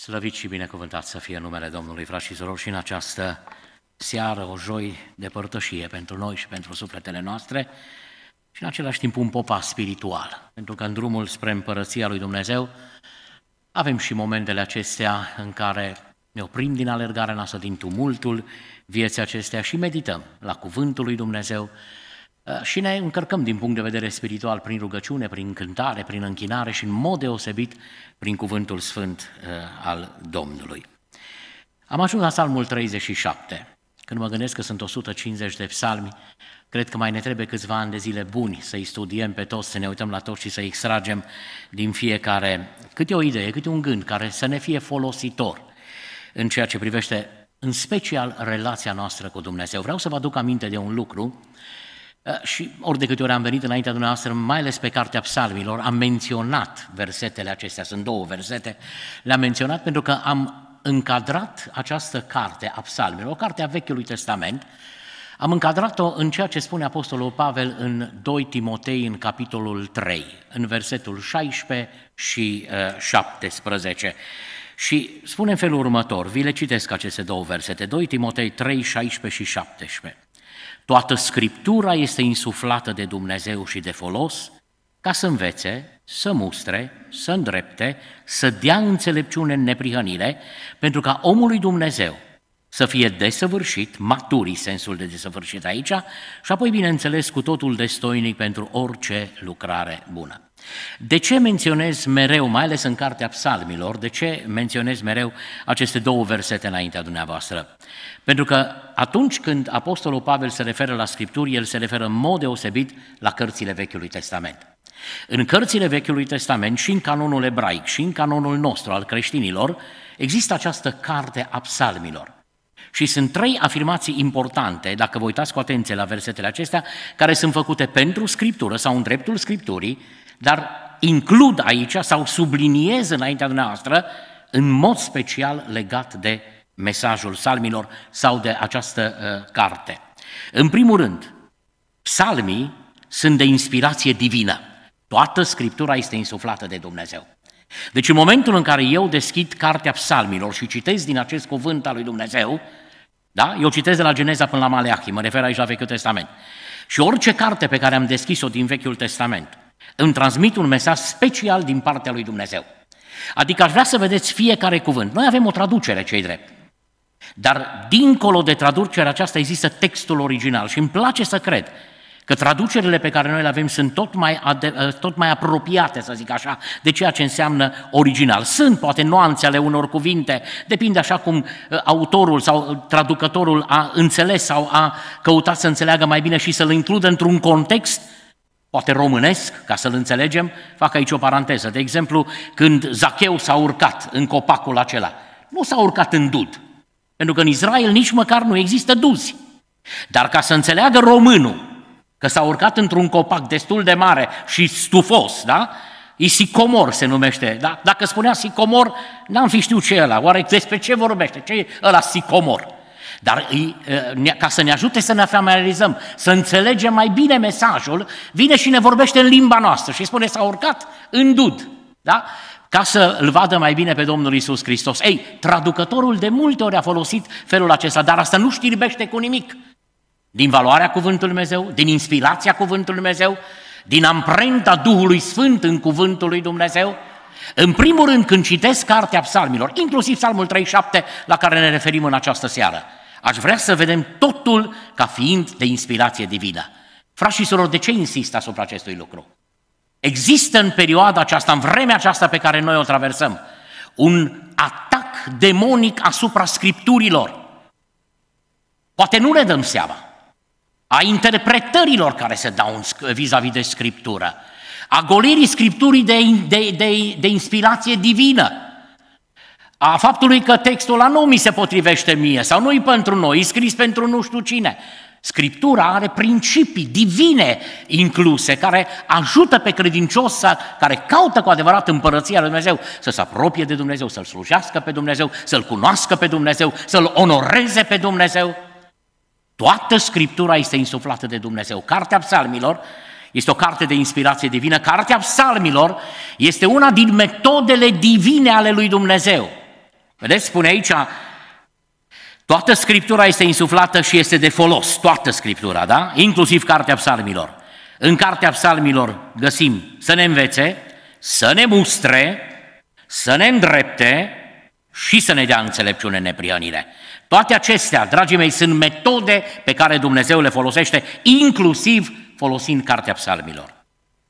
Slăvit și binecuvântat să fie numele Domnului, frați și surori, și în această seară, o joi de părtășie pentru noi și pentru sufletele noastre și în același timp un popa spiritual, pentru că în drumul spre împărăția lui Dumnezeu avem și momentele acestea în care ne oprim din alergarea noastră, din tumultul vieții acestea și medităm la cuvântul lui Dumnezeu, Uh, și ne încărcăm din punct de vedere spiritual prin rugăciune, prin cântare, prin închinare și în mod deosebit prin cuvântul sfânt uh, al Domnului. Am ajuns la psalmul 37. Când mă gândesc că sunt 150 de psalmi, cred că mai ne trebuie câțiva ani de zile buni să-i studiem pe toți, să ne uităm la toți și să extragem din fiecare câte o idee, câte un gând care să ne fie folositor în ceea ce privește în special relația noastră cu Dumnezeu. Vreau să vă aduc aminte de un lucru Eh, și ori de câte ori am venit înaintea dumneavoastră, mai ales pe cartea psalmilor, am menționat versetele acestea, sunt două versete, le-am menționat pentru că am încadrat această carte a psalmilor, o carte a Vechiului Testament, am încadrat-o în ceea ce spune Apostolul Pavel în 2 Timotei, în capitolul 3, în versetul 16 și 17. Eh, și spune în felul următor, vi le citesc aceste două versete, 2 Timotei 3, 16 și 17. Toată Scriptura este insuflată de Dumnezeu și de folos ca să învețe, să mustre, să îndrepte, să dea înțelepciune în neprihănire, pentru ca omului Dumnezeu să fie desăvârșit, maturi sensul de desăvârșit aici, și apoi, bineînțeles, cu totul destoinic pentru orice lucrare bună. De ce menționez mereu, mai ales în cartea psalmilor, de ce menționez mereu aceste două versete înaintea dumneavoastră? Pentru că atunci când Apostolul Pavel se referă la Scripturi, el se referă în mod deosebit la cărțile Vechiului Testament. În cărțile Vechiului Testament și în canonul ebraic și în canonul nostru al creștinilor există această carte a psalmilor. Și sunt trei afirmații importante, dacă vă uitați cu atenție la versetele acestea, care sunt făcute pentru Scriptură sau în dreptul Scripturii, dar includ aici sau subliniez înaintea dumneavoastră în mod special legat de mesajul salmilor sau de această uh, carte. În primul rând, salmii sunt de inspirație divină. Toată Scriptura este insuflată de Dumnezeu. Deci în momentul în care eu deschid cartea psalmilor și citesc din acest cuvânt al lui Dumnezeu, da? Eu citesc de la Geneza până la Maleachi, mă refer aici la Vechiul Testament. Și orice carte pe care am deschis-o din Vechiul Testament îmi transmit un mesaj special din partea lui Dumnezeu. Adică aș vrea să vedeți fiecare cuvânt. Noi avem o traducere, cei drept. Dar dincolo de traducerea aceasta există textul original și îmi place să cred Că traducerile pe care noi le avem sunt tot mai, ade- ă, tot mai apropiate, să zic așa, de ceea ce înseamnă original. Sunt poate nuanțe ale unor cuvinte, depinde așa cum ă, autorul sau traducătorul a înțeles sau a căutat să înțeleagă mai bine și să-l includă într-un context poate românesc, ca să-l înțelegem, fac aici o paranteză. De exemplu, când Zacheu s-a urcat în copacul acela, nu s-a urcat în dud, pentru că în Israel nici măcar nu există duzi. Dar ca să înțeleagă românul că s-a urcat într-un copac destul de mare și stufos, da? Isicomor se numește, da? Dacă spunea sicomor, n-am fi știut ce e ăla, oare despre ce vorbește, ce e ăla sicomor? Dar ca să ne ajute să ne familiarizăm, să înțelegem mai bine mesajul, vine și ne vorbește în limba noastră și spune s-a urcat în dud, da? ca să îl vadă mai bine pe Domnul Isus Hristos. Ei, traducătorul de multe ori a folosit felul acesta, dar asta nu știrbește cu nimic din valoarea Cuvântului Dumnezeu, din inspirația Cuvântului Dumnezeu, din amprenta Duhului Sfânt în Cuvântul lui Dumnezeu. În primul rând, când citesc cartea psalmilor, inclusiv psalmul 37 la care ne referim în această seară, aș vrea să vedem totul ca fiind de inspirație divină. Frașii și surori, de ce insist asupra acestui lucru? Există în perioada aceasta, în vremea aceasta pe care noi o traversăm, un atac demonic asupra scripturilor. Poate nu ne dăm seama, a interpretărilor care se dau vis-a-vis de Scriptură, a golirii Scripturii de, de, de, de inspirație divină, a faptului că textul ăla nu mi se potrivește mie sau nu-i pentru noi, e scris pentru nu știu cine. Scriptura are principii divine incluse care ajută pe credincios care caută cu adevărat împărăția lui Dumnezeu să se apropie de Dumnezeu, să-L slujească pe Dumnezeu, să-L cunoască pe Dumnezeu, să-L onoreze pe Dumnezeu. Toată Scriptura este insuflată de Dumnezeu. Cartea psalmilor este o carte de inspirație divină. Cartea psalmilor este una din metodele divine ale lui Dumnezeu. Vedeți, spune aici, toată Scriptura este insuflată și este de folos, toată Scriptura, da? Inclusiv Cartea Psalmilor. În Cartea Psalmilor găsim să ne învețe, să ne mustre, să ne îndrepte și să ne dea înțelepciune în neprihănire. Toate acestea, dragii mei, sunt metode pe care Dumnezeu le folosește, inclusiv folosind Cartea Psalmilor.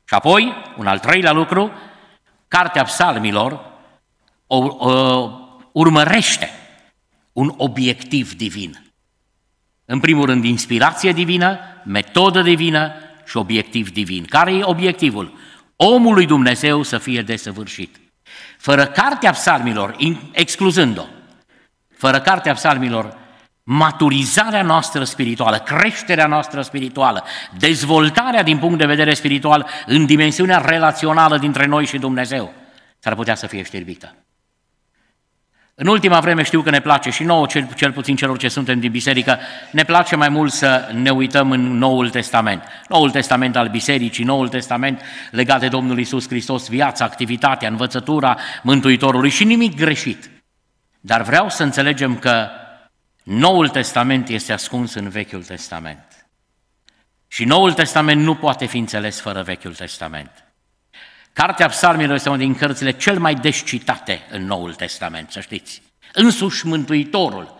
Și apoi, un al treilea lucru, Cartea Psalmilor o, o, urmărește un obiectiv divin. În primul rând, inspirație divină, metodă divină și obiectiv divin. Care e obiectivul? Omul lui Dumnezeu să fie desăvârșit. Fără Cartea Psalmilor, excluzând-o, fără cartea psalmilor, maturizarea noastră spirituală, creșterea noastră spirituală, dezvoltarea din punct de vedere spiritual în dimensiunea relațională dintre noi și Dumnezeu, s-ar putea să fie șterbită. În ultima vreme știu că ne place și nouă, cel, cel puțin celor ce suntem din biserică, ne place mai mult să ne uităm în Noul Testament. Noul Testament al bisericii, Noul Testament legat de Domnul Isus Hristos, viața, activitatea, învățătura Mântuitorului și nimic greșit. Dar vreau să înțelegem că Noul Testament este ascuns în Vechiul Testament. Și Noul Testament nu poate fi înțeles fără Vechiul Testament. Cartea Psalmilor este una din cărțile cel mai descitate în Noul Testament, să știți. Însuși Mântuitorul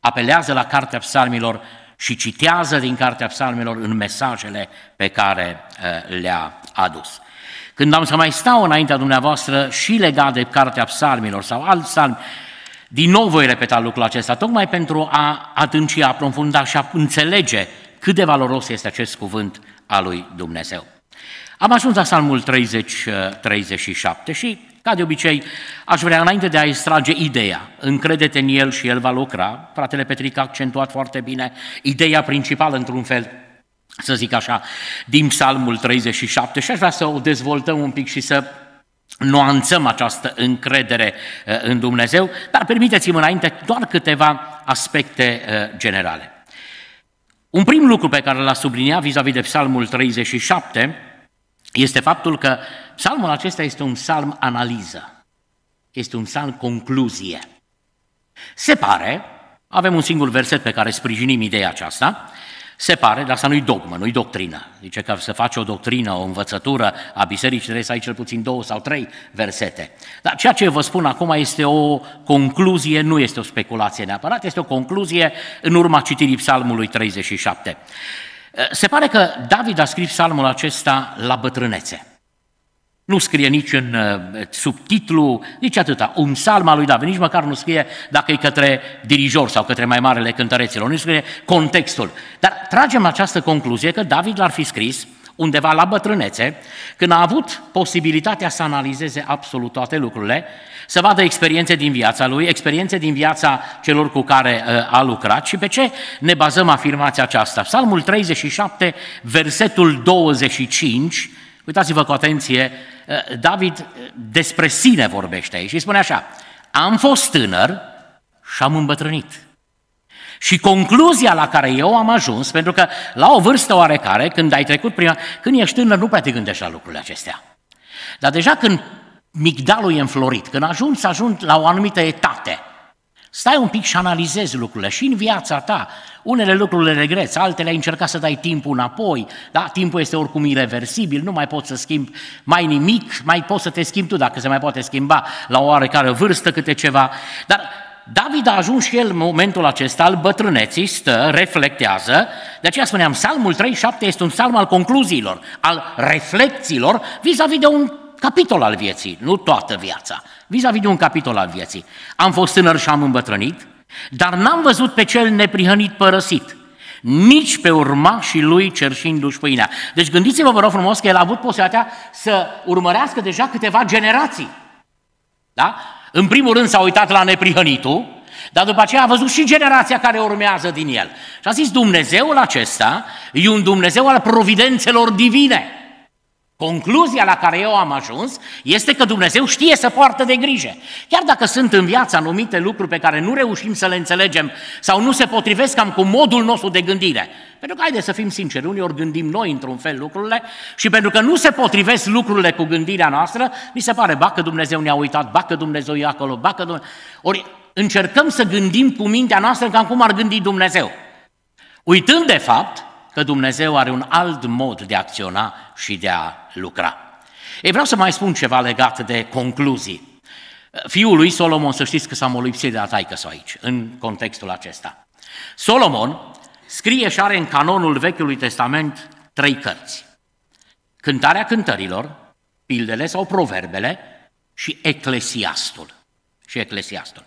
apelează la Cartea Psalmilor și citează din Cartea Psalmilor în mesajele pe care eh, le-a adus. Când am să mai stau înaintea dumneavoastră și legat de Cartea Psalmilor sau alt psalmi, din nou voi repeta lucrul acesta, tocmai pentru a adânci, a profunda și a înțelege cât de valoros este acest cuvânt al lui Dumnezeu. Am ajuns la Psalmul 30, 37 uh, și, ca de obicei, aș vrea înainte de a extrage ideea, încredete în El și El va lucra, fratele Petric a accentuat foarte bine ideea principală, într-un fel, să zic așa, din Psalmul 37 și aș vrea să o dezvoltăm un pic și să nuanțăm această încredere eh, în Dumnezeu, dar permiteți-mi înainte doar câteva aspecte eh, generale. Un prim lucru pe care l-a subliniat vis-a-vis de Psalmul 37 este faptul că psalmul acesta este un psalm analiză, este un psalm concluzie. Se pare, avem un singur verset pe care sprijinim ideea aceasta, se pare, dar asta nu-i dogmă, nu-i doctrină. Zice că să faci o doctrină, o învățătură a bisericii, trebuie să ai cel puțin două sau trei versete. Dar ceea ce vă spun acum este o concluzie, nu este o speculație neapărat, este o concluzie în urma citirii psalmului 37. Se pare că David a scris psalmul acesta la bătrânețe. Nu scrie nici în uh, subtitlu, nici atâta. Un psalm al lui David, nici măcar nu scrie dacă e către dirijor sau către mai marele cântăreților, nu scrie contextul. Dar tragem această concluzie că David l-ar fi scris undeva la bătrânețe, când a avut posibilitatea să analizeze absolut toate lucrurile, să vadă experiențe din viața lui, experiențe din viața celor cu care uh, a lucrat și pe ce ne bazăm afirmația aceasta. Psalmul 37, versetul 25, Uitați-vă cu atenție, uh, David uh, despre sine vorbește aici și spune așa, am fost tânăr și am îmbătrânit. Și concluzia la care eu am ajuns, pentru că la o vârstă oarecare, când ai trecut prima, când ești tânăr, nu prea te gândești la lucrurile acestea. Dar deja când migdalul e înflorit, când ajungi să ajungi la o anumită etate, Stai un pic și analizezi lucrurile și în viața ta. Unele lucruri le regreți, altele ai încercat să dai timpul înapoi, da? timpul este oricum irreversibil, nu mai poți să schimbi mai nimic, mai poți să te schimbi tu dacă se mai poate schimba la o oarecare vârstă câte ceva. Dar David a ajuns și el în momentul acesta al bătrâneții, stă, reflectează, de aceea spuneam, Salmul 37 este un Salm al concluziilor, al reflecțiilor vis-a-vis de un capitol al vieții, nu toată viața, vis-a-vis de un capitol al vieții. Am fost tânăr și am îmbătrânit, dar n-am văzut pe cel neprihănit părăsit, nici pe urmașii lui cerșindu-și pâinea. Deci gândiți-vă, vă rog frumos, că el a avut posibilitatea să urmărească deja câteva generații. Da? În primul rând s-a uitat la neprihănitul, dar după aceea a văzut și generația care urmează din el. Și a zis, Dumnezeul acesta e un Dumnezeu al providențelor divine. Concluzia la care eu am ajuns este că Dumnezeu știe să poartă de grijă. Chiar dacă sunt în viață anumite lucruri pe care nu reușim să le înțelegem sau nu se potrivesc cam cu modul nostru de gândire. Pentru că, haideți să fim sinceri, unii ori gândim noi într-un fel lucrurile și pentru că nu se potrivesc lucrurile cu gândirea noastră, mi se pare, ba că Dumnezeu ne-a uitat, ba că Dumnezeu e acolo, ba că Dumnezeu... Ori încercăm să gândim cu mintea noastră cam cum ar gândi Dumnezeu. Uitând de fapt că Dumnezeu are un alt mod de a acționa și de a lucra. Ei, vreau să mai spun ceva legat de concluzii. Fiul lui Solomon, să știți că s-a molipsit de la taică sau aici, în contextul acesta. Solomon scrie și are în canonul Vechiului Testament trei cărți. Cântarea cântărilor, pildele sau proverbele și eclesiastul. Și eclesiastul.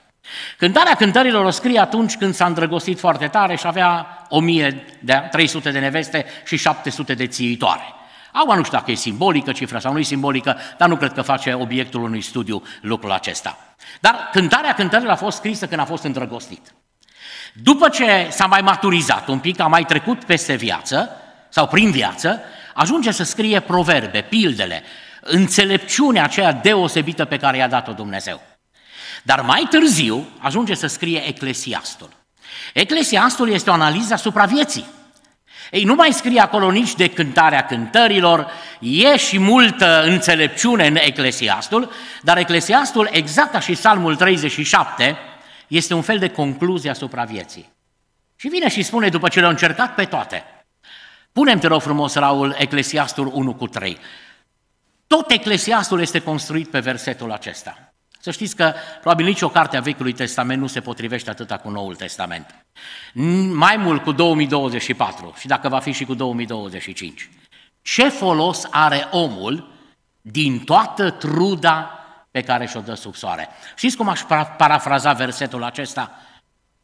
Cântarea cântărilor o scrie atunci când s-a îndrăgostit foarte tare și avea 1300 de neveste și 700 de țiitoare. Acum nu știu dacă e simbolică cifra sau nu e simbolică, dar nu cred că face obiectul unui studiu lucrul acesta. Dar cântarea cântărilor a fost scrisă când a fost îndrăgostit. După ce s-a mai maturizat un pic, a mai trecut peste viață sau prin viață, ajunge să scrie proverbe, pildele, înțelepciunea aceea deosebită pe care i-a dat-o Dumnezeu. Dar mai târziu ajunge să scrie Eclesiastul. Eclesiastul este o analiză asupra vieții. Ei, nu mai scrie acolo nici de cântarea cântărilor, e și multă înțelepciune în Eclesiastul, dar Eclesiastul, exact ca și Psalmul 37, este un fel de concluzie asupra vieții. Și vine și spune, după ce le-au încercat pe toate, punem te rog frumos, Raul, Eclesiastul 1 cu 3. Tot Eclesiastul este construit pe versetul acesta. Să știți că probabil nicio carte a Vechiului Testament nu se potrivește atâta cu Noul Testament. Mai mult cu 2024 și dacă va fi și cu 2025. Ce folos are omul din toată truda pe care și-o dă sub soare? Știți cum aș parafraza versetul acesta?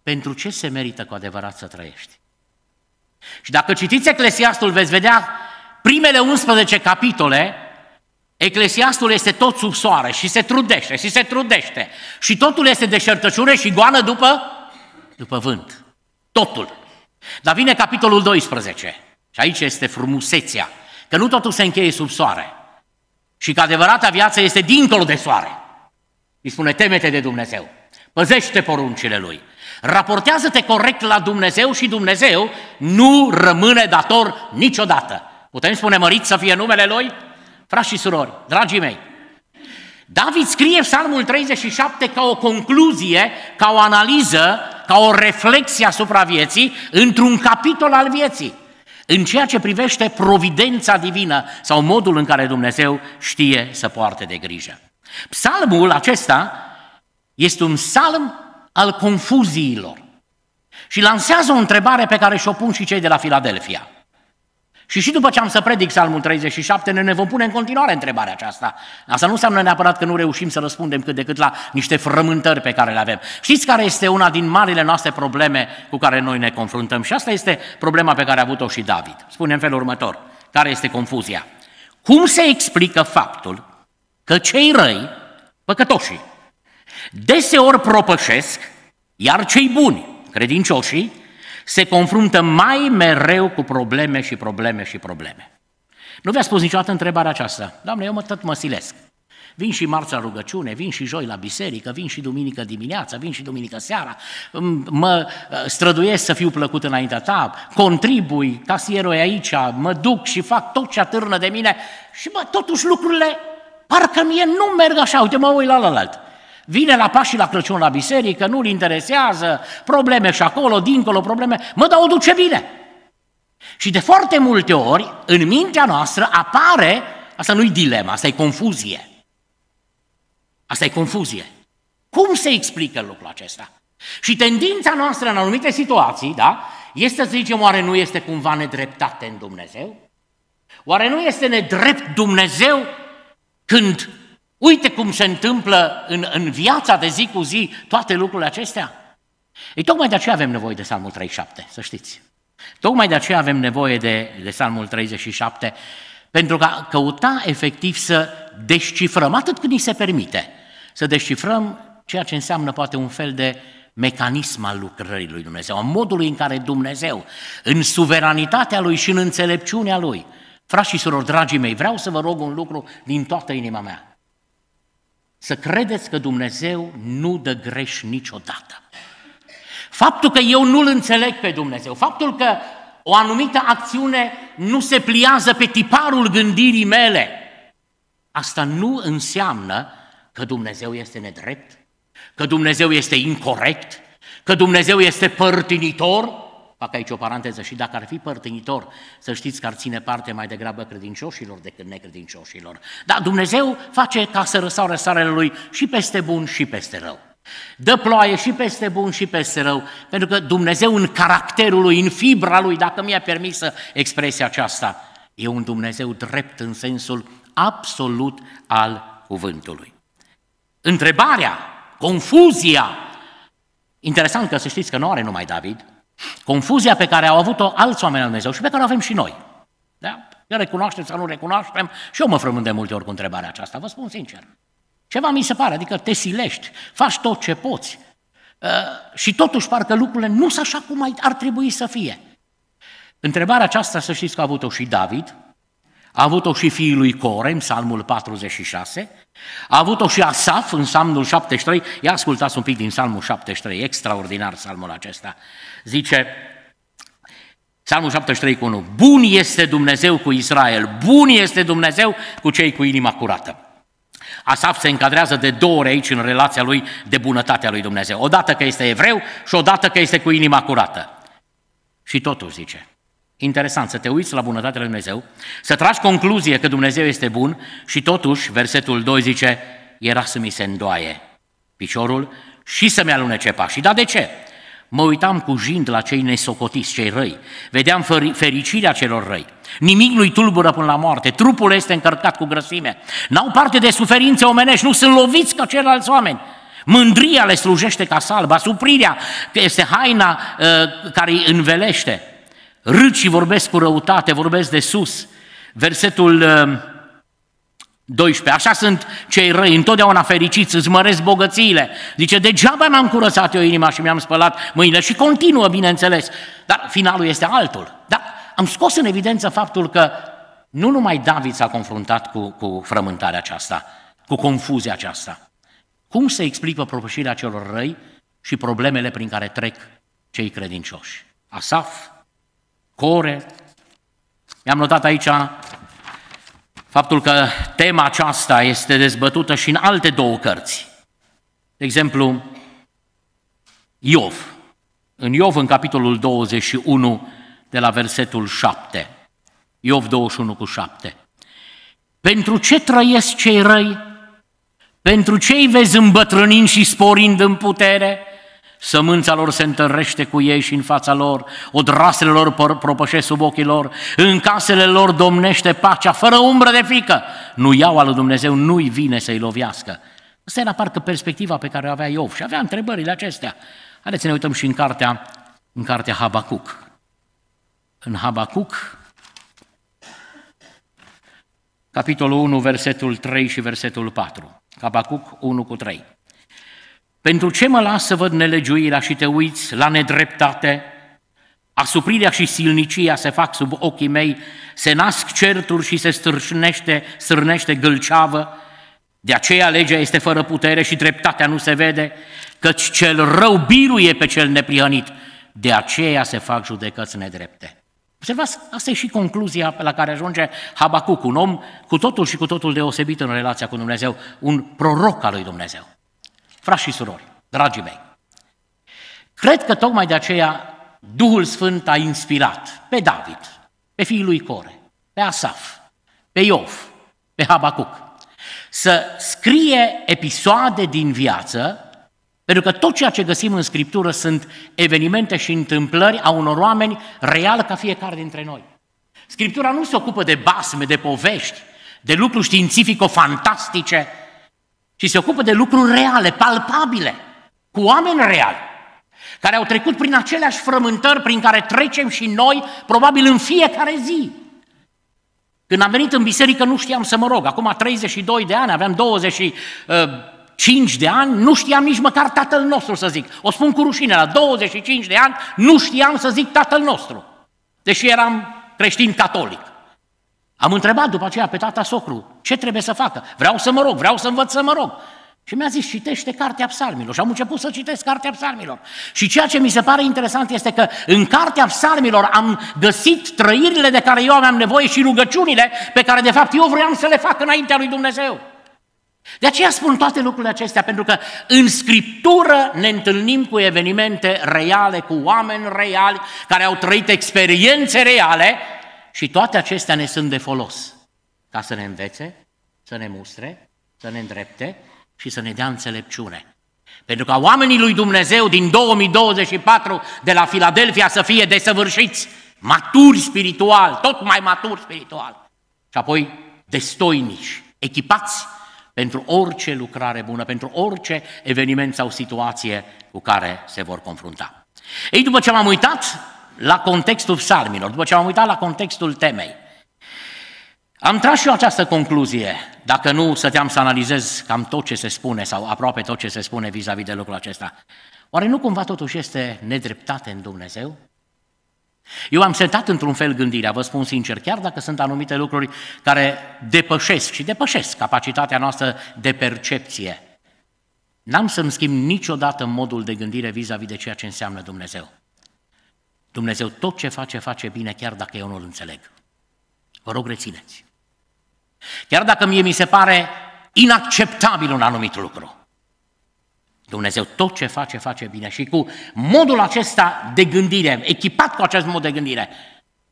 Pentru ce se merită cu adevărat să trăiești? Și dacă citiți Eclesiastul, veți vedea primele 11 capitole, Eclesiastul este tot sub soare și se trudește și se trudește și totul este șertăciune și goană după, după vânt. Totul. Dar vine capitolul 12 și aici este frumusețea, că nu totul se încheie sub soare și că adevărata viață este dincolo de soare. Îi spune, temete de Dumnezeu, păzește poruncile Lui, raportează-te corect la Dumnezeu și Dumnezeu nu rămâne dator niciodată. Putem spune mărit să fie numele Lui? Frați și surori, dragii mei, David scrie Psalmul 37 ca o concluzie, ca o analiză, ca o reflexie asupra vieții, într-un capitol al vieții, în ceea ce privește providența divină sau modul în care Dumnezeu știe să poarte de grijă. Psalmul acesta este un psalm al confuziilor și lansează o întrebare pe care și-o pun și cei de la Filadelfia. Și și după ce am să predic Psalmul 37, ne, ne vom pune în continuare întrebarea aceasta. Asta nu înseamnă neapărat că nu reușim să răspundem cât de cât la niște frământări pe care le avem. Știți care este una din marile noastre probleme cu care noi ne confruntăm? Și asta este problema pe care a avut-o și David. Spune în felul următor, care este confuzia. Cum se explică faptul că cei răi, păcătoșii, deseori propășesc, iar cei buni, credincioșii, se confruntă mai mereu cu probleme și probleme și probleme. Nu vi-a spus niciodată întrebarea aceasta. Doamne, eu mă tot mă silesc. Vin și marți la rugăciune, vin și joi la biserică, vin și duminică dimineața, vin și duminică seara, mă uh, străduiesc să fiu plăcut înaintea ta, contribui, casierul e aici, mă duc și fac tot ce atârnă de mine și bă, totuși lucrurile parcă mie nu merg așa, uite mă uit la La, Vine la Paști la Crăciun la biserică, nu-l interesează, probleme și acolo, dincolo, probleme, mă, dar o duce bine. Și de foarte multe ori, în mintea noastră apare, asta nu-i dilema, asta e confuzie. Asta e confuzie. Cum se explică lucrul acesta? Și tendința noastră în anumite situații, da, este să zicem, oare nu este cumva nedreptate în Dumnezeu? Oare nu este nedrept Dumnezeu când Uite cum se întâmplă în, în viața de zi cu zi toate lucrurile acestea. Ei, tocmai de aceea avem nevoie de Psalmul 37, să știți. Tocmai de aceea avem nevoie de, de Psalmul 37, pentru că căuta efectiv să descifrăm, atât cât ni se permite, să descifrăm ceea ce înseamnă poate un fel de mecanism al lucrării lui Dumnezeu, a modului în care Dumnezeu, în suveranitatea lui și în înțelepciunea lui, frați și surori, dragii mei, vreau să vă rog un lucru din toată inima mea să credeți că Dumnezeu nu dă greș niciodată. Faptul că eu nu-L înțeleg pe Dumnezeu, faptul că o anumită acțiune nu se pliază pe tiparul gândirii mele, asta nu înseamnă că Dumnezeu este nedrept, că Dumnezeu este incorrect, că Dumnezeu este părtinitor, Fac aici o paranteză și dacă ar fi părtinitor, să știți că ar ține parte mai degrabă credincioșilor decât necredincioșilor. Dar Dumnezeu face ca să răsară sarele lui și peste bun și peste rău. Dă ploaie și peste bun și peste rău, pentru că Dumnezeu în caracterul lui, în fibra lui, dacă mi-a permis expresia aceasta, e un Dumnezeu drept în sensul absolut al cuvântului. Întrebarea, confuzia, interesant că să știți că nu are numai David, Confuzia pe care au avut-o alți oameni al Dumnezeu și pe care o avem și noi. Da? Eu recunoaștem sau nu recunoaștem și eu mă frământ de multe ori cu întrebarea aceasta, vă spun sincer. Ceva mi se pare, adică te silești, faci tot ce poți uh, și totuși parcă lucrurile nu sunt așa cum ar trebui să fie. Întrebarea aceasta, să știți că a avut-o și David, a avut-o și fiul lui Core, în psalmul 46, a avut-o și Asaf în psalmul 73, ia ascultați un pic din psalmul 73, extraordinar psalmul acesta, zice, Psalmul 73 cu 1. Bun este Dumnezeu cu Israel, bun este Dumnezeu cu cei cu inima curată. Asaf se încadrează de două ori aici în relația lui de bunătatea lui Dumnezeu. Odată că este evreu și odată că este cu inima curată. Și totul zice, Interesant, să te uiți la bunătatea lui Dumnezeu, să tragi concluzie că Dumnezeu este bun și totuși, versetul 2 zice, era să mi se îndoaie piciorul și să-mi alunece pașii. Dar de ce? Mă uitam cu jind la cei nesocotiți, cei răi. Vedeam fericirea celor răi. Nimic nu-i tulbură până la moarte. Trupul este încărcat cu grăsime. N-au parte de suferințe omenești, nu sunt loviți ca ceilalți oameni. Mândria le slujește ca salba, suprirea este haina uh, care îi învelește. Râcii vorbesc cu răutate, vorbesc de sus. Versetul 12. Uh, Așa sunt cei răi, întotdeauna fericiți, îți măresc bogățiile. Zice, degeaba mi-am curățat eu inima și mi-am spălat mâinile. Și continuă, bineînțeles. Dar finalul este altul. Dar am scos în evidență faptul că nu numai David s-a confruntat cu, cu frământarea aceasta, cu confuzia aceasta. Cum se explică propășirea celor răi și problemele prin care trec cei credincioși? Asaf core. Mi-am notat aici faptul că tema aceasta este dezbătută și în alte două cărți. De exemplu, Iov. În Iov, în capitolul 21, de la versetul 7. Iov 21 cu 7. Pentru ce trăiesc cei răi? Pentru ce îi vezi îmbătrânind și sporind în putere? Sămânța lor se întărește cu ei și în fața lor, odrasele lor propășesc sub ochii lor, în casele lor domnește pacea, fără umbră de frică. Nu iau al Dumnezeu, nu-i vine să-i lovească. Asta era parcă perspectiva pe care o avea Iov și avea întrebările acestea. Haideți să ne uităm și în cartea, în cartea Habacuc. În Habacuc, capitolul 1, versetul 3 și versetul 4. Habacuc 1 cu 3. Pentru ce mă las să văd nelegiuirea și te uiți la nedreptate? Asuprirea și silnicia se fac sub ochii mei, se nasc certuri și se strânește, strânește, gâlceavă, de aceea legea este fără putere și dreptatea nu se vede, căci cel rău biruie pe cel neprihănit, de aceea se fac judecăți nedrepte. Observați, asta e și concluzia la care ajunge Habacuc, un om cu totul și cu totul deosebit în relația cu Dumnezeu, un proroc al lui Dumnezeu. Frați și surori, dragii mei, cred că tocmai de aceea Duhul Sfânt a inspirat pe David, pe fiul lui Core, pe Asaf, pe Iov, pe Habacuc, să scrie episoade din viață, pentru că tot ceea ce găsim în Scriptură sunt evenimente și întâmplări a unor oameni real ca fiecare dintre noi. Scriptura nu se ocupă de basme, de povești, de lucruri științifico-fantastice, și se ocupă de lucruri reale, palpabile, cu oameni reali, care au trecut prin aceleași frământări prin care trecem și noi, probabil în fiecare zi. Când am venit în biserică nu știam să mă rog, acum 32 de ani, aveam 25 uh, de ani, nu știam nici măcar Tatăl nostru să zic. O spun cu rușine, la 25 de ani nu știam să zic Tatăl nostru, deși eram creștin catolic. Am întrebat după aceea pe tata socru, ce trebuie să facă? Vreau să mă rog, vreau să învăț să mă rog. Și mi-a zis, citește Cartea Psalmilor. Și am început să citesc Cartea Psalmilor. Și ceea ce mi se pare interesant este că în Cartea Psalmilor am găsit trăirile de care eu aveam nevoie și rugăciunile pe care de fapt eu vroiam să le fac înaintea lui Dumnezeu. De aceea spun toate lucrurile acestea, pentru că în Scriptură ne întâlnim cu evenimente reale, cu oameni reali, care au trăit experiențe reale și toate acestea ne sunt de folos ca să ne învețe, să ne mustre, să ne îndrepte și să ne dea înțelepciune. Pentru ca oamenii lui Dumnezeu din 2024 de la Filadelfia să fie desăvârșiți, maturi spiritual, tot mai maturi spiritual. Și apoi destoinici, echipați pentru orice lucrare bună, pentru orice eveniment sau situație cu care se vor confrunta. Ei, după ce m-am uitat la contextul psalmilor, după ce am uitat la contextul temei. Am tras și eu această concluzie, dacă nu stăteam să analizez cam tot ce se spune sau aproape tot ce se spune vis-a-vis de lucrul acesta. Oare nu cumva totuși este nedreptate în Dumnezeu? Eu am setat într-un fel gândirea, vă spun sincer, chiar dacă sunt anumite lucruri care depășesc și depășesc capacitatea noastră de percepție, n-am să-mi schimb niciodată modul de gândire vis-a-vis de ceea ce înseamnă Dumnezeu. Dumnezeu tot ce face, face bine, chiar dacă eu nu-L înțeleg. Vă rog, rețineți. Chiar dacă mie mi se pare inacceptabil un anumit lucru, Dumnezeu tot ce face, face bine și cu modul acesta de gândire, echipat cu acest mod de gândire,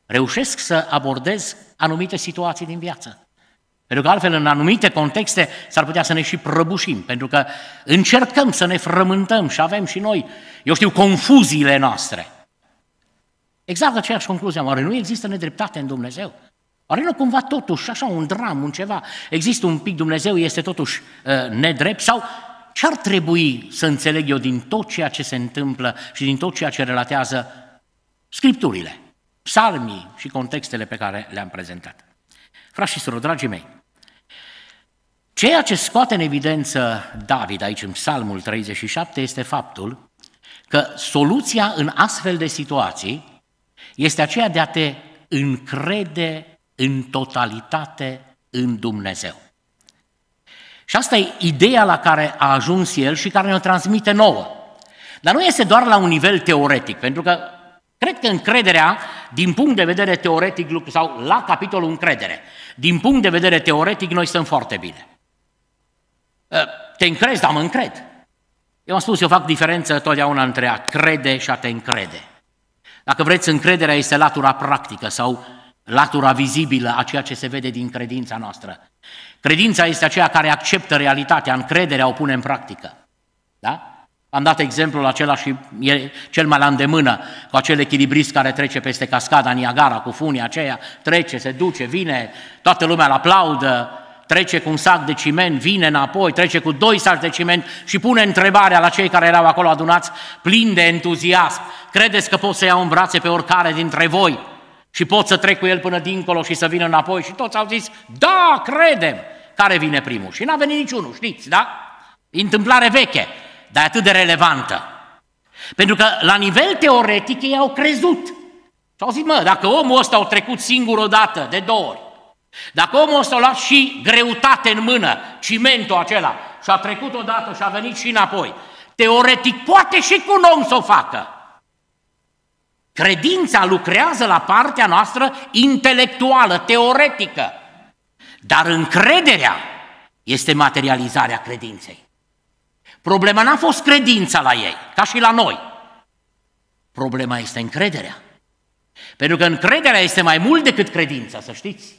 reușesc să abordez anumite situații din viață. Pentru că altfel, în anumite contexte, s-ar putea să ne și prăbușim, pentru că încercăm să ne frământăm și avem și noi, eu știu, confuziile noastre. Exact aceeași concluzie. Oare nu există nedreptate în Dumnezeu? Oare nu cumva totuși, așa un dram, un ceva, există un pic Dumnezeu, este totuși uh, nedrept? Sau ce ar trebui să înțeleg eu din tot ceea ce se întâmplă și din tot ceea ce relatează Scripturile, psalmii și contextele pe care le-am prezentat? Frați și surori, dragii mei, ceea ce scoate în evidență David aici în psalmul 37 este faptul că soluția în astfel de situații este aceea de a te încrede în totalitate în Dumnezeu. Și asta e ideea la care a ajuns el și care ne-o transmite nouă. Dar nu este doar la un nivel teoretic, pentru că cred că încrederea, din punct de vedere teoretic, sau la capitolul încredere, din punct de vedere teoretic, noi stăm foarte bine. Ă, te încrezi, dar mă încred. Eu am spus, eu fac diferență totdeauna între a crede și a te încrede. Dacă vreți, încrederea este latura practică sau latura vizibilă a ceea ce se vede din credința noastră. Credința este aceea care acceptă realitatea, încrederea o pune în practică. Da? Am dat exemplul acela și e cel mai la îndemână cu acel echilibrist care trece peste cascada Niagara cu funia aceea, trece, se duce, vine, toată lumea îl aplaudă, trece cu un sac de ciment, vine înapoi, trece cu doi saci de ciment și pune întrebarea la cei care erau acolo adunați, plin de entuziasm. Credeți că pot să iau în brațe pe oricare dintre voi și pot să trec cu el până dincolo și să vină înapoi? Și toți au zis, da, credem! Care vine primul? Și n-a venit niciunul, știți, da? întâmplare veche, dar atât de relevantă. Pentru că la nivel teoretic ei au crezut. Și au zis, mă, dacă omul ăsta a trecut singur o dată, de două ori, dacă omul ăsta a luat și greutate în mână, cimentul acela, și a trecut odată și a venit și înapoi, teoretic poate și cu un om să o facă. Credința lucrează la partea noastră intelectuală, teoretică, dar încrederea este materializarea credinței. Problema n-a fost credința la ei, ca și la noi. Problema este încrederea. Pentru că încrederea este mai mult decât credința, să știți.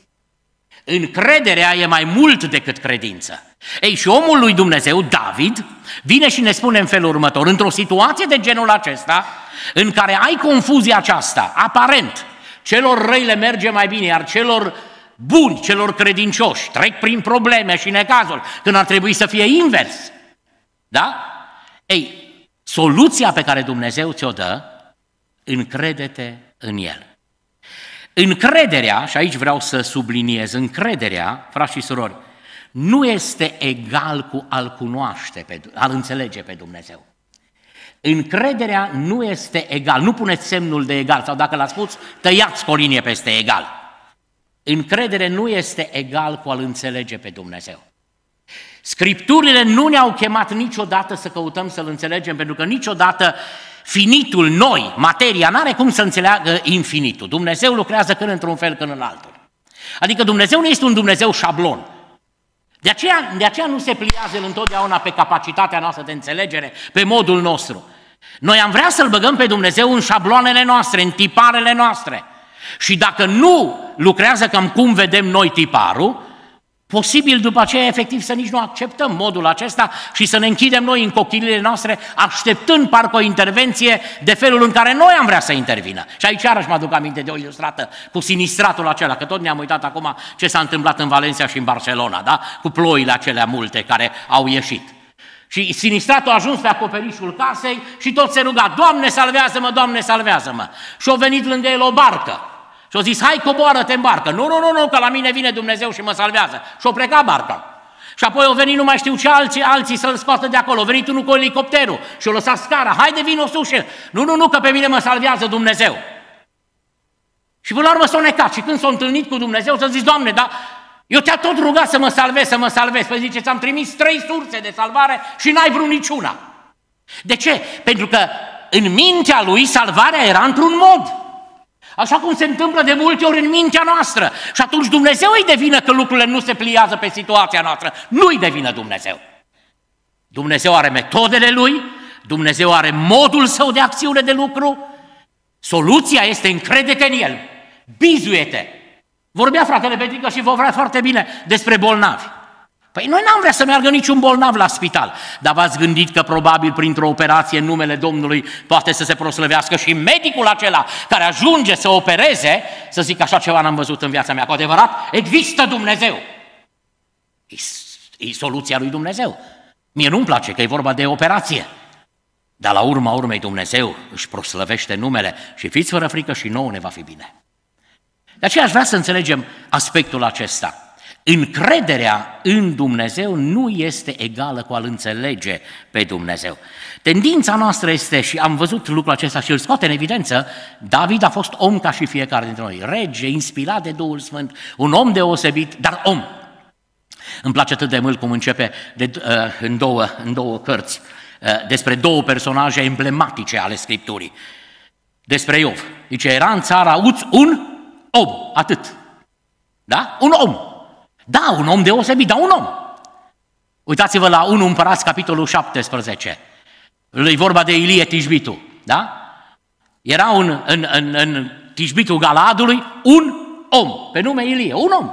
Încrederea e mai mult decât credință. Ei, și omul lui Dumnezeu, David, vine și ne spune în felul următor, într-o situație de genul acesta, în care ai confuzia aceasta, aparent, celor răi le merge mai bine, iar celor buni, celor credincioși, trec prin probleme și necazuri, când ar trebui să fie invers. Da? Ei, soluția pe care Dumnezeu ți-o dă, încrede-te în El. Încrederea, și aici vreau să subliniez, încrederea, frați și surori, nu este egal cu al cunoaște, pe, al înțelege pe Dumnezeu. Încrederea nu este egal, nu puneți semnul de egal, sau dacă l-ați spus, tăiați cu o linie peste egal. Încredere nu este egal cu al înțelege pe Dumnezeu. Scripturile nu ne-au chemat niciodată să căutăm să-L înțelegem, pentru că niciodată Finitul noi, materia, nu are cum să înțeleagă infinitul. Dumnezeu lucrează când într-un fel, când în altul. Adică Dumnezeu nu este un Dumnezeu șablon. De aceea, de aceea nu se pliază întotdeauna pe capacitatea noastră de înțelegere, pe modul nostru. Noi am vrea să-L băgăm pe Dumnezeu în șabloanele noastre, în tiparele noastre. Și dacă nu lucrează cam cum vedem noi tiparul, Posibil după aceea efectiv să nici nu acceptăm modul acesta și să ne închidem noi în cochilile noastre așteptând parcă o intervenție de felul în care noi am vrea să intervină. Și aici iarăși mă aduc aminte de o ilustrată cu sinistratul acela, că tot ne-am uitat acum ce s-a întâmplat în Valencia și în Barcelona, da? cu ploile acelea multe care au ieșit. Și sinistratul a ajuns pe acoperișul casei și tot se ruga, Doamne salvează-mă, Doamne salvează-mă. Și a venit lângă el o barcă și o zis, hai coboară-te în barcă. Nu, nu, nu, nu, că la mine vine Dumnezeu și mă salvează. și o pleca barca. Și apoi au venit, nu mai știu ce alții, alții să-l scoată de acolo. A venit unul cu elicopterul și o lăsat scara. de vin o sușă. Nu, nu, nu, că pe mine mă salvează Dumnezeu. Și până la urmă s-a necat. Și când s-a întâlnit cu Dumnezeu, să zis, Doamne, da, eu te-am tot rugat să mă salvezi, să mă salvezi. Păi zice, ți-am trimis trei surse de salvare și n-ai vrut niciuna. De ce? Pentru că în mintea lui salvarea era într-un mod. Așa cum se întâmplă de multe ori în mintea noastră. Și atunci Dumnezeu îi devină că lucrurile nu se pliază pe situația noastră. Nu îi devină Dumnezeu. Dumnezeu are metodele Lui, Dumnezeu are modul Său de acțiune de lucru. Soluția este încredete în El. Bizuie-te! Vorbea fratele Petrică și vă vrea foarte bine despre bolnavi. Păi noi n-am vrea să meargă niciun bolnav la spital, dar v-ați gândit că probabil printr-o operație în numele Domnului poate să se proslăvească și medicul acela care ajunge să opereze, să zic așa ceva n-am văzut în viața mea, cu adevărat, există Dumnezeu. E, e soluția lui Dumnezeu. Mie nu-mi place că e vorba de operație. Dar la urma urmei Dumnezeu își proslăvește numele și fiți fără frică și nouă ne va fi bine. De aceea aș vrea să înțelegem aspectul acesta încrederea în Dumnezeu nu este egală cu a-L înțelege pe Dumnezeu. Tendința noastră este, și am văzut lucrul acesta și îl scoate în evidență, David a fost om ca și fiecare dintre noi, rege, inspirat de Duhul Sfânt, un om deosebit, dar om. Îmi place atât de mult cum începe de, uh, în, două, în două cărți uh, despre două personaje emblematice ale Scripturii. Despre Iov. Zice, era în țara Uț un om, atât. Da? Un om. Da, un om deosebit, dar un om. Uitați-vă la 1 Împărați, capitolul 17. E vorba de Ilie Tijbitu, da? Era un, în, în, în Tijbitul Galadului un om, pe nume Ilie, un om.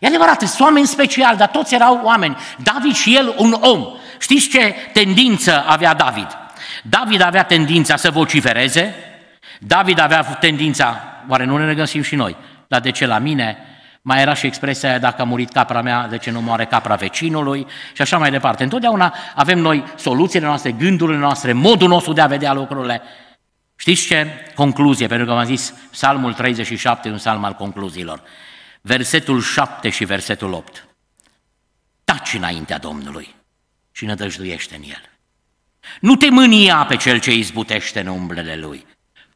E adevărat, sunt oameni speciali, dar toți erau oameni. David și el un om. Știți ce tendință avea David? David avea tendința să vocifereze, David avea tendința, oare nu ne regăsim și noi, dar de ce la mine mai era și expresia aia, dacă a murit capra mea, de ce nu moare capra vecinului și așa mai departe. Întotdeauna avem noi soluțiile noastre, gândurile noastre, modul nostru de a vedea lucrurile. Știți ce concluzie? Pentru că v-am zis, psalmul 37 e un psalm al concluziilor. Versetul 7 și versetul 8. Taci înaintea Domnului și nădăjduiește în el. Nu te mânia pe cel ce izbutește în umbrele lui,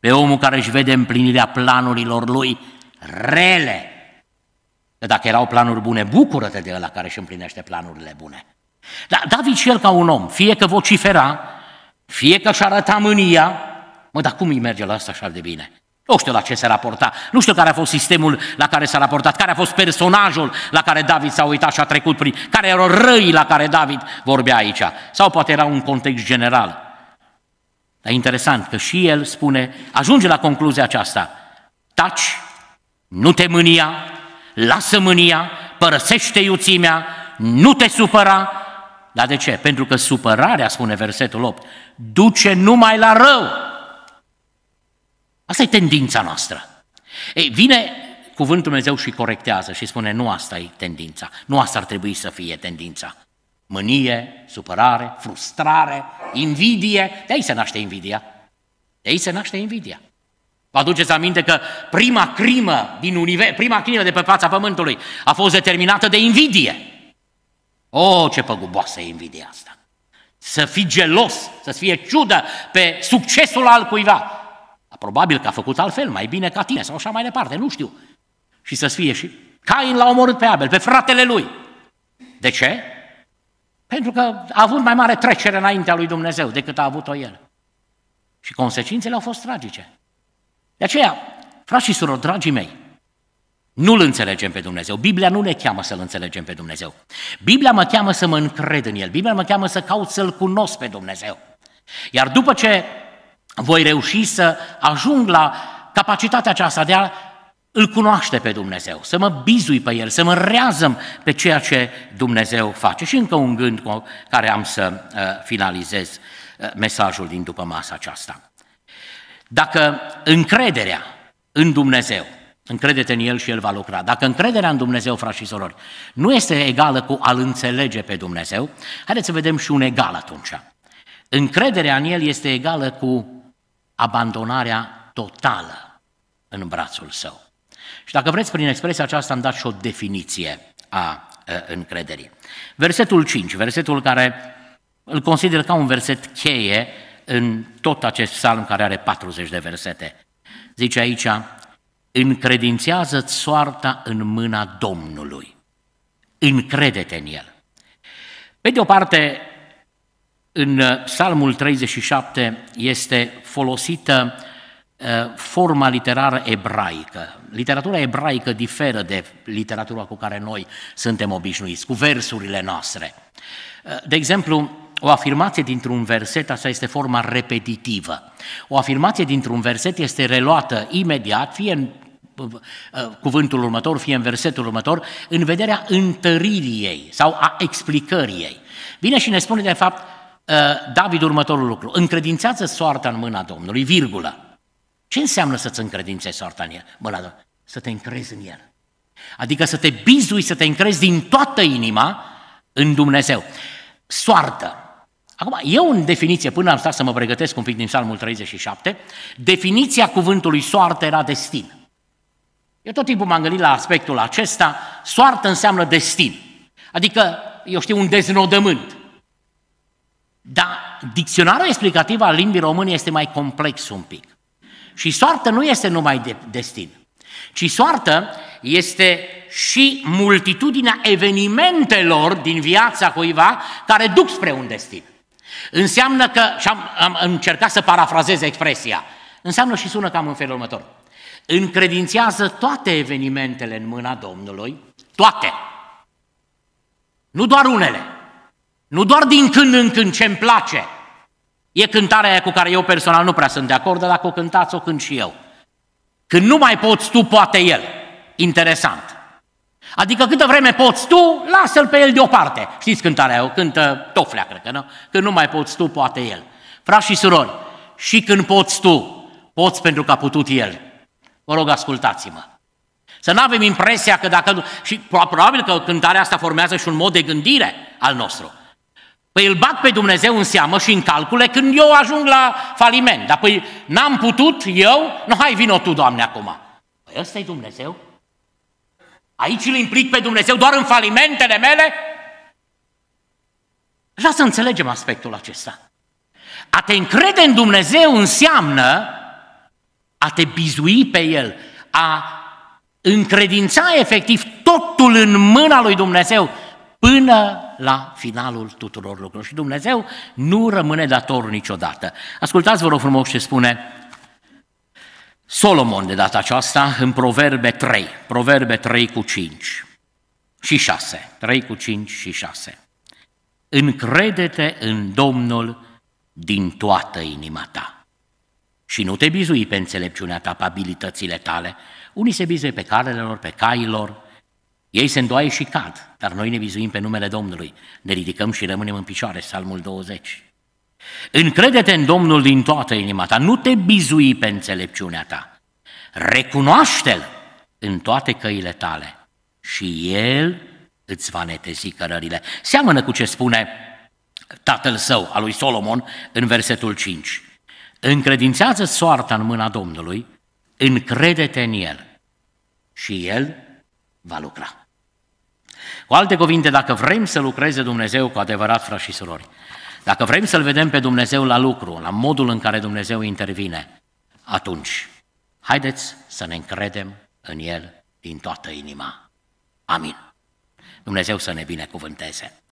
pe omul care își vede împlinirea planurilor lui rele dacă erau planuri bune, bucură-te de ăla care își împlinește planurile bune. Dar David și el ca un om, fie că vocifera, fie că își arăta mânia, mă, dar cum îi merge la asta așa de bine? Nu știu la ce se raporta, nu știu care a fost sistemul la care s-a raportat, care a fost personajul la care David s-a uitat și a trecut prin, care erau răi la care David vorbea aici, sau poate era un context general. Dar interesant că și el spune, ajunge la concluzia aceasta, taci, nu te mânia, lasă mânia, părăsește iuțimea, nu te supăra. Dar de ce? Pentru că supărarea, spune versetul 8, duce numai la rău. Asta e tendința noastră. Ei, vine cuvântul Dumnezeu și corectează și spune nu asta e tendința, nu asta ar trebui să fie tendința. Mânie, supărare, frustrare, invidie, de aici se naște invidia. De aici se naște invidia. Vă aduceți aminte că prima crimă din univers, prima crimă de pe fața Pământului a fost determinată de invidie. O, oh, ce păguboasă e invidia asta! Să fii gelos, să fie ciudă pe succesul al cuiva. Probabil că a făcut altfel, mai bine ca tine sau așa mai departe, nu știu. Și să fie și... Cain l-a omorât pe Abel, pe fratele lui. De ce? Pentru că a avut mai mare trecere înaintea lui Dumnezeu decât a avut-o el. Și consecințele au fost tragice. De aceea, frați și surori, dragii mei, nu-L înțelegem pe Dumnezeu. Biblia nu ne cheamă să-L înțelegem pe Dumnezeu. Biblia mă cheamă să mă încred în El. Biblia mă cheamă să caut să-L cunosc pe Dumnezeu. Iar după ce voi reuși să ajung la capacitatea aceasta de a îl cunoaște pe Dumnezeu, să mă bizui pe El, să mă reazăm pe ceea ce Dumnezeu face. Și încă un gând cu care am să uh, finalizez uh, mesajul din după masa aceasta. Dacă încrederea în Dumnezeu, încredeți în El și El va lucra, dacă încrederea în Dumnezeu, frați și sorori, nu este egală cu a-L înțelege pe Dumnezeu, haideți să vedem și un egal atunci. Încrederea în El este egală cu abandonarea totală în brațul Său. Și dacă vreți, prin expresia aceasta am dat și o definiție a încrederii. Versetul 5, versetul care îl consider ca un verset cheie în tot acest psalm care are 40 de versete. Zice aici, încredințează-ți soarta în mâna Domnului. Încredete în El. Pe de o parte, în uh, Psalmul 37 este folosită uh, forma literară ebraică. Literatura ebraică diferă de literatura cu care noi suntem obișnuiți, cu versurile noastre. Uh, de exemplu, o afirmație dintr-un verset, asta este forma repetitivă. O afirmație dintr-un verset este reluată imediat, fie în uh, uh, cuvântul următor, fie în versetul următor, în vederea întăririi ei sau a explicării ei. Bine și ne spune de fapt uh, David următorul lucru, încredințează soarta în mâna Domnului, virgulă. Ce înseamnă să-ți încredințe soarta în el, mâna Domnului? Să te încrezi în el. Adică să te bizui, să te încrezi din toată inima în Dumnezeu. Soartă. Acum, eu în definiție, până am stat să mă pregătesc un pic din Psalmul 37, definiția cuvântului soartă era destin. Eu tot timpul m-am gândit la aspectul acesta, soartă înseamnă destin. Adică, eu știu, un deznodământ. Dar dicționarul explicativ al limbii române este mai complex un pic. Și soartă nu este numai de destin, ci soartă este și multitudinea evenimentelor din viața cuiva care duc spre un destin. Înseamnă că, și am, am încercat să parafrazez expresia, înseamnă și sună cam în felul următor. Încredințează toate evenimentele în mâna Domnului, toate, nu doar unele, nu doar din când în când ce îmi place. E cântarea aia cu care eu personal nu prea sunt de acord, dar dacă o cântați, o cânt și eu. Când nu mai poți tu, poate el. Interesant. Adică câtă vreme poți tu, lasă-l pe el deoparte. Știți cântarea, o cântă Toflea, cred că, nu? Când nu mai poți tu, poate el. Frați și surori, și când poți tu, poți pentru că a putut el. Vă rog, ascultați-mă. Să nu avem impresia că dacă... Și probabil că cântarea asta formează și un mod de gândire al nostru. Păi îl bag pe Dumnezeu în seamă și în calcule când eu ajung la faliment. Dar păi n-am putut eu, nu hai vino tu, Doamne, acum. Păi ăsta e Dumnezeu? Aici îl implic pe Dumnezeu doar în falimentele mele? Așa să înțelegem aspectul acesta. A te încrede în Dumnezeu înseamnă a te bizui pe El, a încredința efectiv totul în mâna lui Dumnezeu până la finalul tuturor lucrurilor. Și Dumnezeu nu rămâne dator niciodată. Ascultați, vă rog frumos, ce spune Solomon de data aceasta în Proverbe 3, Proverbe 3 cu 5 și 6, 3 cu 5 și 6. Încredete în Domnul din toată inima ta și nu te bizui pe înțelepciunea ta, pe abilitățile tale. Unii se bizuie pe calele lor, pe cailor, ei se îndoaie și cad, dar noi ne bizuim pe numele Domnului, ne ridicăm și rămânem în picioare, Salmul 20. Încrede-te în Domnul din toată inima ta, nu te bizui pe înțelepciunea ta. Recunoaște-L în toate căile tale și El îți va netezi cărările. Seamănă cu ce spune tatăl său, al lui Solomon, în versetul 5. Încredințează soarta în mâna Domnului, încrede-te în El și El va lucra. Cu alte cuvinte, dacă vrem să lucreze Dumnezeu cu adevărat, frați și surori, dacă vrem să-L vedem pe Dumnezeu la lucru, la modul în care Dumnezeu intervine, atunci haideți să ne încredem în El din toată inima. Amin. Dumnezeu să ne binecuvânteze.